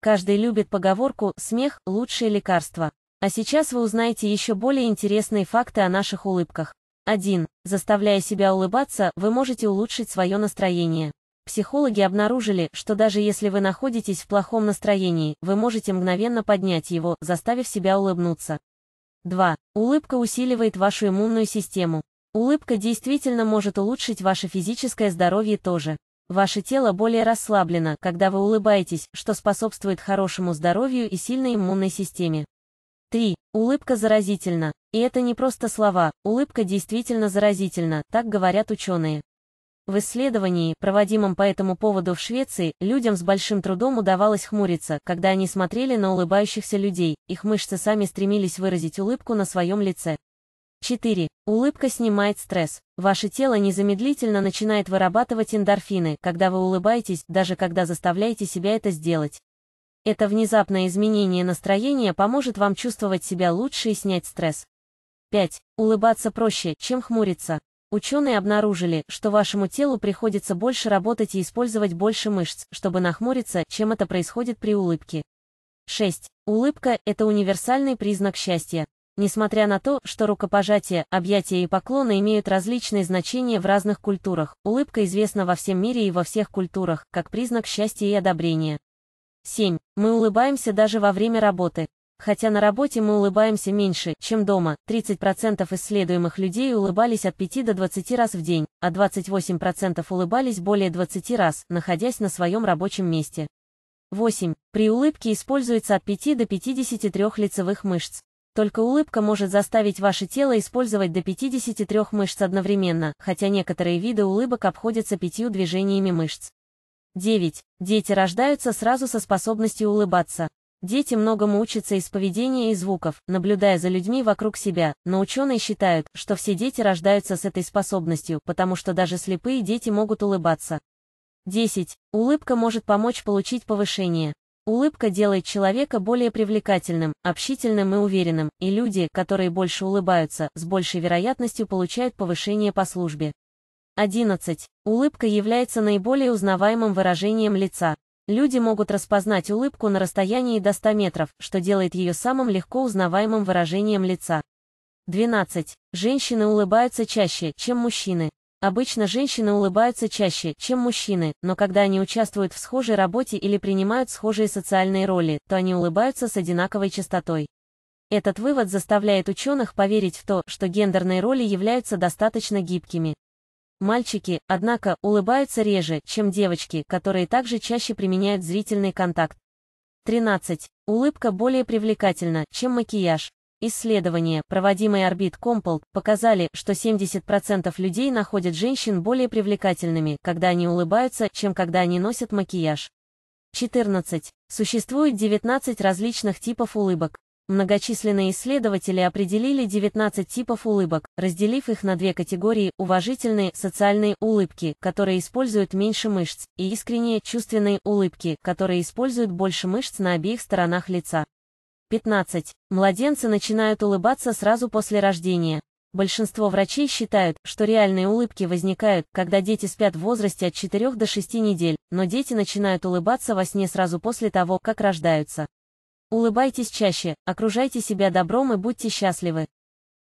Каждый любит поговорку «смех – лучшее лекарство». А сейчас вы узнаете еще более интересные факты о наших улыбках. 1. Заставляя себя улыбаться, вы можете улучшить свое настроение. Психологи обнаружили, что даже если вы находитесь в плохом настроении, вы можете мгновенно поднять его, заставив себя улыбнуться. 2. Улыбка усиливает вашу иммунную систему. Улыбка действительно может улучшить ваше физическое здоровье тоже. Ваше тело более расслаблено, когда вы улыбаетесь, что способствует хорошему здоровью и сильной иммунной системе. 3. Улыбка заразительна. И это не просто слова, улыбка действительно заразительна, так говорят ученые. В исследовании, проводимом по этому поводу в Швеции, людям с большим трудом удавалось хмуриться, когда они смотрели на улыбающихся людей, их мышцы сами стремились выразить улыбку на своем лице. 4. Улыбка снимает стресс. Ваше тело незамедлительно начинает вырабатывать эндорфины, когда вы улыбаетесь, даже когда заставляете себя это сделать. Это внезапное изменение настроения поможет вам чувствовать себя лучше и снять стресс. 5. Улыбаться проще, чем хмуриться. Ученые обнаружили, что вашему телу приходится больше работать и использовать больше мышц, чтобы нахмуриться, чем это происходит при улыбке. 6. Улыбка – это универсальный признак счастья. Несмотря на то, что рукопожатие, объятия и поклоны имеют различные значения в разных культурах, улыбка известна во всем мире и во всех культурах, как признак счастья и одобрения. 7. Мы улыбаемся даже во время работы. Хотя на работе мы улыбаемся меньше, чем дома, 30% исследуемых людей улыбались от 5 до 20 раз в день, а 28% улыбались более 20 раз, находясь на своем рабочем месте. 8. При улыбке используется от 5 до 53 лицевых мышц. Только улыбка может заставить ваше тело использовать до 53 мышц одновременно, хотя некоторые виды улыбок обходятся пятью движениями мышц. 9. Дети рождаются сразу со способностью улыбаться. Дети многому учатся из поведения и звуков, наблюдая за людьми вокруг себя, но ученые считают, что все дети рождаются с этой способностью, потому что даже слепые дети могут улыбаться. 10. Улыбка может помочь получить повышение. Улыбка делает человека более привлекательным, общительным и уверенным, и люди, которые больше улыбаются, с большей вероятностью получают повышение по службе. 11. Улыбка является наиболее узнаваемым выражением лица. Люди могут распознать улыбку на расстоянии до 100 метров, что делает ее самым легко узнаваемым выражением лица. 12. Женщины улыбаются чаще, чем мужчины. Обычно женщины улыбаются чаще, чем мужчины, но когда они участвуют в схожей работе или принимают схожие социальные роли, то они улыбаются с одинаковой частотой. Этот вывод заставляет ученых поверить в то, что гендерные роли являются достаточно гибкими. Мальчики, однако, улыбаются реже, чем девочки, которые также чаще применяют зрительный контакт. 13. Улыбка более привлекательна, чем макияж. Исследования, проводимые Orbit Compal, показали, что 70% людей находят женщин более привлекательными, когда они улыбаются, чем когда они носят макияж. 14. Существует 19 различных типов улыбок. Многочисленные исследователи определили 19 типов улыбок, разделив их на две категории – уважительные, социальные улыбки, которые используют меньше мышц, и искренние, чувственные улыбки, которые используют больше мышц на обеих сторонах лица. 15. Младенцы начинают улыбаться сразу после рождения. Большинство врачей считают, что реальные улыбки возникают, когда дети спят в возрасте от 4 до 6 недель, но дети начинают улыбаться во сне сразу после того, как рождаются. Улыбайтесь чаще, окружайте себя добром и будьте счастливы.